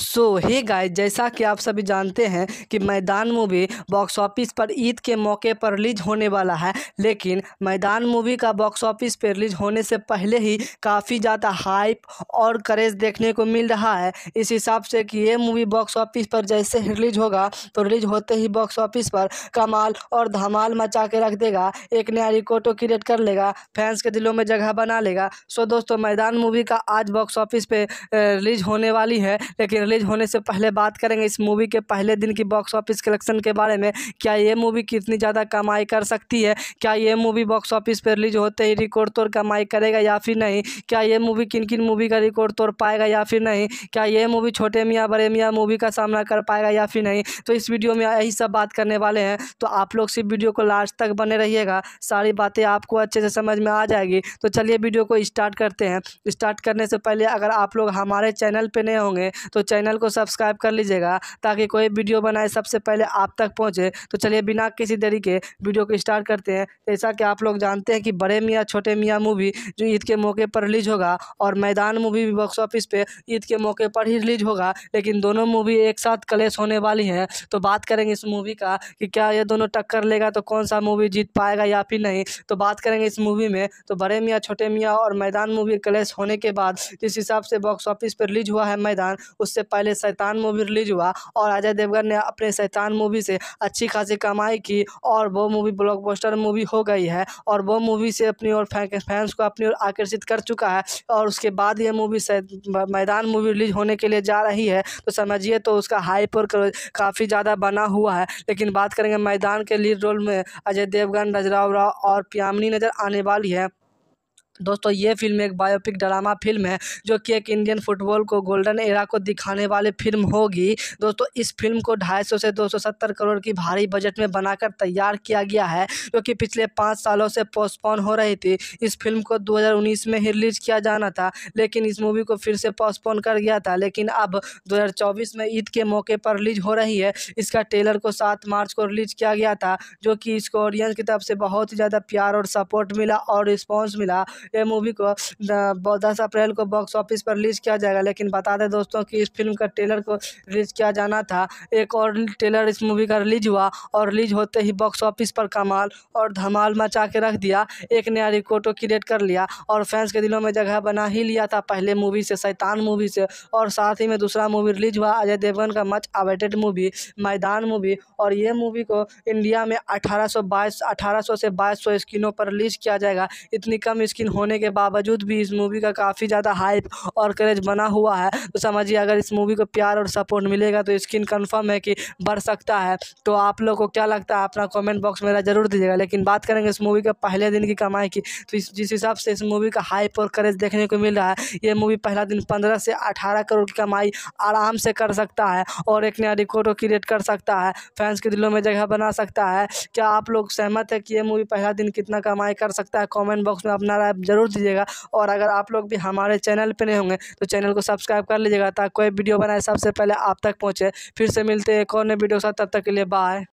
सो hey guys जैसा कि आप सभी जानते हैं कि मैदान मूवी बॉक्स ऑफिस पर ईद के मौके पर रिलीज होने वाला है लेकिन मैदान मूवी का बॉक्स ऑफिस पर रिलीज होने से पहले ही काफ़ी ज़्यादा हाइप और करेज देखने को मिल रहा है इस हिसाब से कि ये मूवी बॉक्स ऑफिस पर जैसे रिलीज होगा तो रिलीज होते ही बॉक्स ऑफिस पर कमाल और धमाल मचा के रख देगा एक नया रिकॉर्डो क्रिएट कर लेगा फैंस के दिलों में जगह बना लेगा सो दोस्तों मैदान मूवी का आज बॉक्स ऑफिस पर रिलीज होने वाली है लेकिन रिलीज होने से पहले बात करेंगे इस मूवी के पहले दिन की बॉक्स ऑफिस कलेक्शन के बारे में क्या ये मूवी कितनी ज़्यादा कमाई कर सकती है क्या ये मूवी बॉक्स ऑफिस पर रिलीज होते ही रिकॉर्ड तोड़ कमाई करेगा या फिर नहीं क्या ये मूवी किन किन मूवी का रिकॉर्ड तोड़ पाएगा या फिर नहीं क्या ये मूवी छोटे मियाँ बड़े मियाँ मूवी का सामना कर पाएगा या फिर नहीं तो इस वीडियो में यही सब बात करने वाले हैं तो आप लोग सिर्फ वीडियो को लास्ट तक बने रहिएगा सारी बातें आपको अच्छे से समझ में आ जाएगी तो चलिए वीडियो को स्टार्ट करते हैं स्टार्ट करने से पहले अगर आप लोग हमारे चैनल पर नए होंगे तो चैनल चैनल को सब्सक्राइब कर लीजिएगा ताकि कोई वीडियो बनाए सबसे पहले आप तक पहुँचे तो चलिए बिना किसी तरीके वीडियो को स्टार्ट करते हैं जैसा कि आप लोग जानते हैं कि बड़े मियाँ छोटे मियाँ मूवी जो ईद के मौके पर रिलीज होगा और मैदान मूवी भी बॉक्स ऑफिस पर ईद के मौके पर ही रिलीज होगा लेकिन दोनों मूवी एक साथ कलेश होने वाली हैं तो बात करेंगे इस मूवी का कि क्या ये दोनों टक्कर लेगा तो कौन सा मूवी जीत पाएगा या फिर नहीं तो बात करेंगे इस मूवी में तो बड़े मियाँ छोटे मियाँ और मैदान मूवी कलेश होने के बाद जिस हिसाब से बॉक्स ऑफिस पर रिलीज हुआ है मैदान उससे इससे पहले शैतान मूवी रिलीज हुआ और अजय देवगन ने अपने शैतान मूवी से अच्छी खासी कमाई की और वो मूवी ब्लॉकबस्टर मूवी हो गई है और वो मूवी से अपनी और फैंस को अपनी ओर आकर्षित कर चुका है और उसके बाद ये मूवी मैदान मूवी रिलीज होने के लिए जा रही है तो समझिए तो उसका हाइप और काफ़ी ज़्यादा बना हुआ है लेकिन बात करेंगे मैदान के लीड रोल में अजय देवगन रजराव राव और प्यामनी नज़र आने वाली है दोस्तों ये फिल्म एक बायोपिक ड्रामा फिल्म है जो कि एक इंडियन फुटबॉल को गोल्डन एरा को दिखाने वाली फिल्म होगी दोस्तों इस फिल्म को 250 से 270 करोड़ की भारी बजट में बनाकर तैयार किया गया है जो कि पिछले पाँच सालों से पोस्टपोन हो रही थी इस फिल्म को 2019 में ही रिलीज किया जाना था लेकिन इस मूवी को फिर से पोस्टपोन कर गया था लेकिन अब दो में ईद के मौके पर रिलीज हो रही है इसका ट्रेलर को सात मार्च को रिलीज किया गया था जो कि इसको ऑडियंस की तरफ से बहुत ही ज़्यादा प्यार और सपोर्ट मिला और रिस्पॉन्स मिला ये मूवी को दस अप्रैल को बॉक्स ऑफिस पर रिलीज़ किया जाएगा लेकिन बता दें दोस्तों कि इस फिल्म का ट्रेलर को रिलीज़ किया जाना था एक और ट्रेलर इस मूवी का रिलीज हुआ और रिलीज होते ही बॉक्स ऑफिस पर कमाल और धमाल मचा के रख दिया एक नया रिकॉर्ड क्रिएट कर लिया और फैंस के दिलों में जगह बना ही लिया था पहले मूवी से शैतान मूवी से और साथ ही में दूसरा मूवी रिलीज हुआ अजय देवगन का much awaited movie Maidaan movie और ये मूवी को इंडिया में अठारह सौ से सौ स्क्रीनों पर रिलीज किया जाएगा इतनी कम स्क्रीन होने के बावजूद भी इस मूवी का काफ़ी ज़्यादा हाइप और क्रेज बना हुआ है तो समझिए अगर इस मूवी को प्यार और सपोर्ट मिलेगा तो स्किन कन्फर्म है कि बढ़ सकता है तो आप लोग को क्या लगता है अपना कॉमेंट बॉक्स मेरा ज़रूर दीजिएगा लेकिन बात करेंगे इस मूवी का पहले दिन की कमाई की तो इस जिस हिसाब से इस मूवी का हाइप और क्रेज देखने को मिल रहा है ये मूवी पहला दिन पंद्रह से अठारह करोड़ की कमाई आराम से कर सकता है और एक नया रिकॉर्ड क्रिएट कर सकता है फैंस के दिलों में जगह बना सकता है क्या आप लोग सहमत है कि ये मूवी पहला दिन कितना कमाई कर सकता है कॉमेंट बॉक्स में अपना राय ज़रूर दीजिएगा और अगर आप लोग भी हमारे चैनल पर नहीं होंगे तो चैनल को सब्सक्राइब कर लीजिएगा ताकि कोई वीडियो बनाए सबसे पहले आप तक पहुँचे फिर से मिलते हैं एक और नए वीडियो के साथ तब तक के लिए बाय